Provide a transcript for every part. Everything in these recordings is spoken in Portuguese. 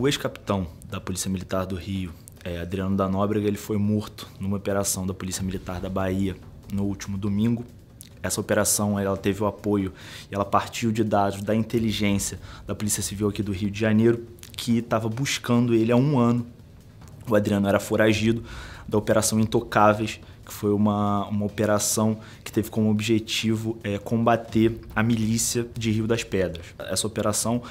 o ex-capitão da Polícia Militar do Rio, é, Adriano da Nóbrega, ele foi morto numa operação da Polícia Militar da Bahia no último domingo. Essa operação ela teve o apoio e ela partiu de dados da inteligência da Polícia Civil aqui do Rio de Janeiro, que estava buscando ele há um ano. O Adriano era foragido da Operação Intocáveis, que foi uma, uma operação que teve como objetivo é, combater a milícia de Rio das Pedras. Essa operação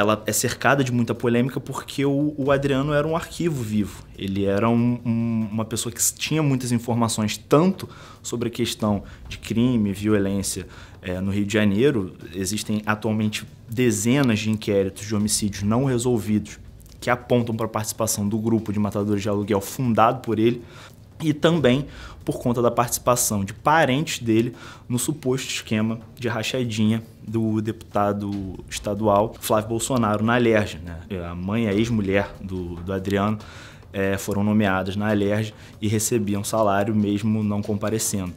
ela é cercada de muita polêmica porque o, o Adriano era um arquivo vivo. Ele era um, um, uma pessoa que tinha muitas informações, tanto sobre a questão de crime, violência é, no Rio de Janeiro. Existem atualmente dezenas de inquéritos de homicídios não resolvidos que apontam para a participação do grupo de matadores de aluguel fundado por ele e também por conta da participação de parentes dele no suposto esquema de rachadinha do deputado estadual Flávio Bolsonaro na Alerj. Né? É, a mãe e a ex-mulher do, do Adriano é, foram nomeadas na Alerj e recebiam salário mesmo não comparecendo.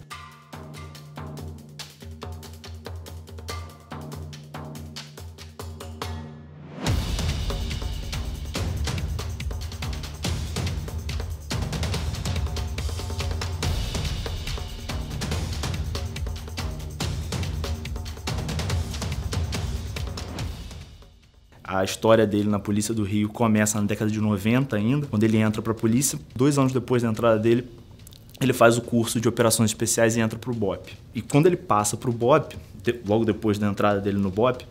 A história dele na polícia do Rio começa na década de 90 ainda, quando ele entra para a polícia. Dois anos depois da entrada dele, ele faz o curso de operações especiais e entra para o BOP. E quando ele passa para o BOP, logo depois da entrada dele no BOP,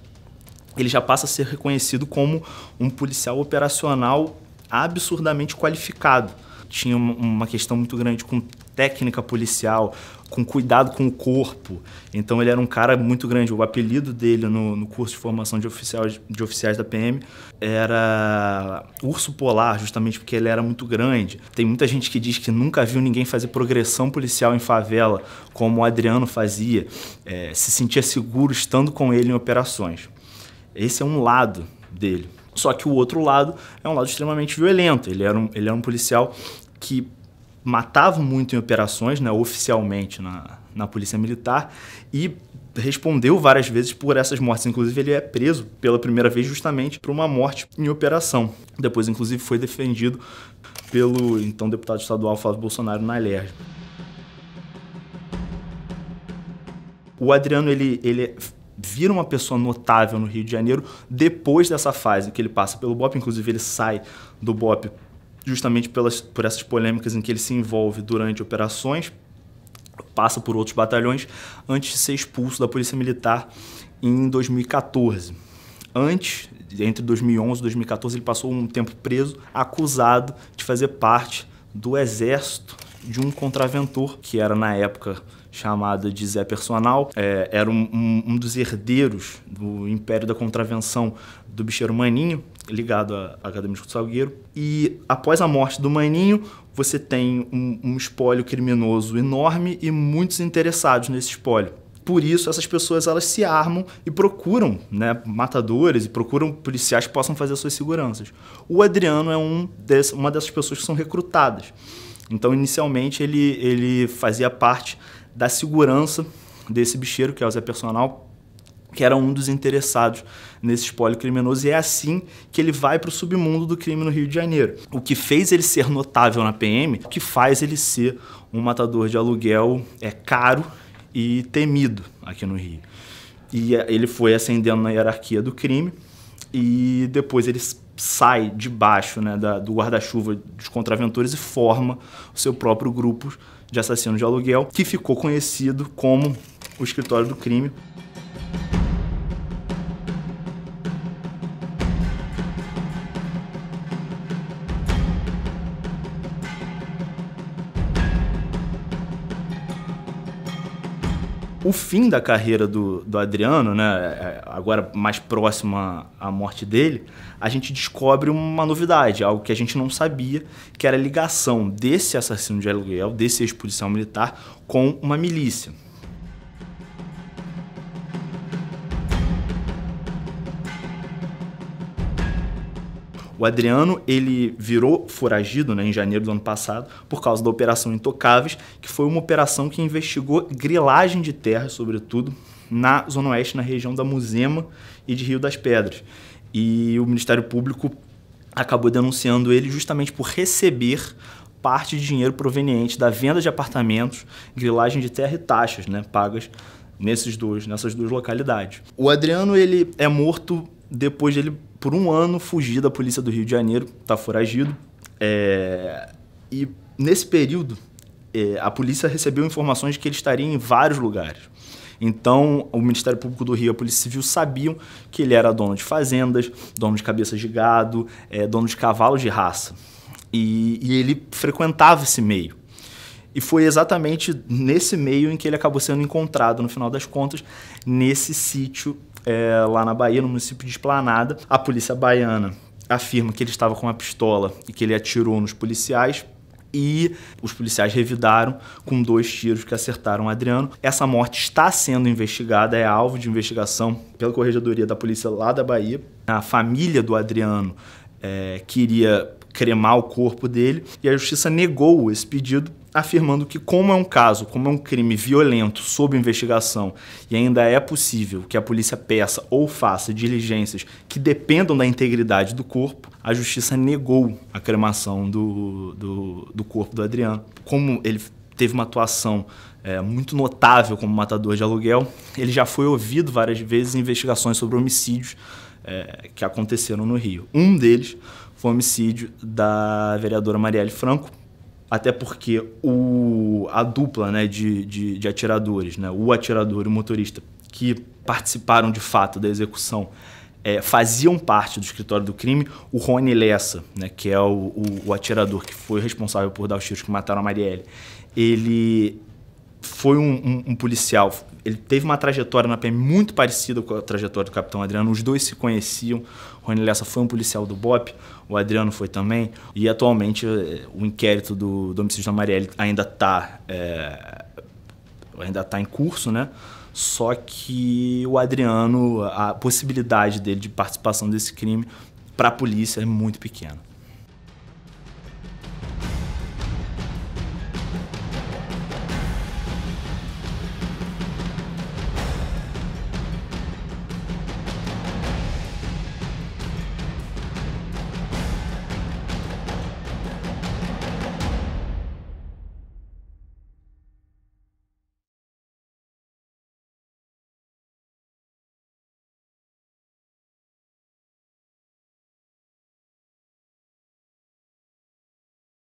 ele já passa a ser reconhecido como um policial operacional absurdamente qualificado tinha uma questão muito grande com técnica policial, com cuidado com o corpo. Então ele era um cara muito grande. O apelido dele no, no curso de formação de oficiais, de oficiais da PM era urso polar, justamente porque ele era muito grande. Tem muita gente que diz que nunca viu ninguém fazer progressão policial em favela, como o Adriano fazia, é, se sentia seguro estando com ele em operações. Esse é um lado dele. Só que o outro lado é um lado extremamente violento. Ele era um, ele era um policial que matavam muito em operações, né, oficialmente na, na Polícia Militar, e respondeu várias vezes por essas mortes. Inclusive, ele é preso pela primeira vez justamente por uma morte em operação. Depois, inclusive, foi defendido pelo então deputado estadual Flávio Bolsonaro na LERJ. O Adriano, ele, ele vira uma pessoa notável no Rio de Janeiro depois dessa fase que ele passa pelo BOP, inclusive ele sai do BOP justamente pelas, por essas polêmicas em que ele se envolve durante operações, passa por outros batalhões, antes de ser expulso da Polícia Militar em 2014. Antes, entre 2011 e 2014, ele passou um tempo preso, acusado de fazer parte do exército de um contraventor, que era na época chamado de Zé Personal, é, era um, um, um, dos herdeiros do Império da Contravenção do Bicheiro Maninho, ligado à Academia do Salgueiro. E após a morte do Maninho, você tem um, um espólio criminoso enorme e muitos interessados nesse espólio. Por isso, essas pessoas elas se armam e procuram né, matadores e procuram policiais que possam fazer suas seguranças. O Adriano é um desse, uma dessas pessoas que são recrutadas. Então, inicialmente, ele, ele fazia parte da segurança desse bicheiro, que é o Zé Personal, que era um dos interessados nesses policriminosos, e é assim que ele vai para o submundo do crime no Rio de Janeiro. O que fez ele ser notável na PM, o que faz ele ser um matador de aluguel é caro e temido aqui no Rio. E é, ele foi ascendendo na hierarquia do crime e depois ele sai debaixo né, da, do guarda-chuva dos contraventores e forma o seu próprio grupo de assassinos de aluguel, que ficou conhecido como o Escritório do Crime. O fim da carreira do, do Adriano, né, é, agora mais próximo à, à morte dele, a gente descobre uma novidade, algo que a gente não sabia, que era a ligação desse assassino de aluguel, desse ex-policial militar, com uma milícia. O Adriano, ele virou foragido né, em janeiro do ano passado por causa da Operação Intocáveis, que foi uma operação que investigou grilagem de terra, sobretudo, na Zona Oeste, na região da Muzema e de Rio das Pedras. E o Ministério Público acabou denunciando ele justamente por receber parte de dinheiro proveniente da venda de apartamentos, grilagem de terra e taxas, né, pagas nesses dois, nessas duas localidades. O Adriano ele é morto depois de ele por um ano fugir da polícia do Rio de Janeiro, tá foragido. É, e nesse período, é, a polícia recebeu informações de que ele estaria em vários lugares. Então, o Ministério Público do Rio e a Polícia Civil sabiam que ele era dono de fazendas, dono de cabeças de gado, é, dono de cavalos de raça. E, e ele frequentava esse meio. E foi exatamente nesse meio em que ele acabou sendo encontrado, no final das contas, nesse sítio é, lá na Bahia, no município de Esplanada. A polícia baiana afirma que ele estava com uma pistola e que ele atirou nos policiais e os policiais revidaram com dois tiros que acertaram Adriano. Essa morte está sendo investigada, é alvo de investigação pela Corregedoria da Polícia lá da Bahia. A família do Adriano é, queria cremar o corpo dele, e a justiça negou esse pedido, afirmando que, como é um caso, como é um crime violento sob investigação e ainda é possível que a polícia peça ou faça diligências que dependam da integridade do corpo, a justiça negou a cremação do, do, do corpo do Adriano. Como ele teve uma atuação é, muito notável como matador de aluguel, ele já foi ouvido várias vezes em investigações sobre homicídios é, que aconteceram no Rio. Um deles foi homicídio da vereadora Marielle Franco, até porque o, a dupla né, de, de, de atiradores, né, o atirador e o motorista, que participaram de fato da execução, é, faziam parte do escritório do crime. O Rony Lessa, né, que é o, o, o atirador que foi responsável por dar os tiros que mataram a Marielle, ele foi um, um, um, policial. Ele teve uma trajetória na PM muito parecida com a trajetória do Capitão Adriano. Os dois se conheciam. O Rony Lessa foi um policial do BOP, o Adriano foi também. E atualmente eh, o inquérito do, do homicídio da Marielle ainda está é, eh, ainda está em curso, né? Só que o Adriano, a possibilidade dele de participação desse crime para a polícia é muito pequena.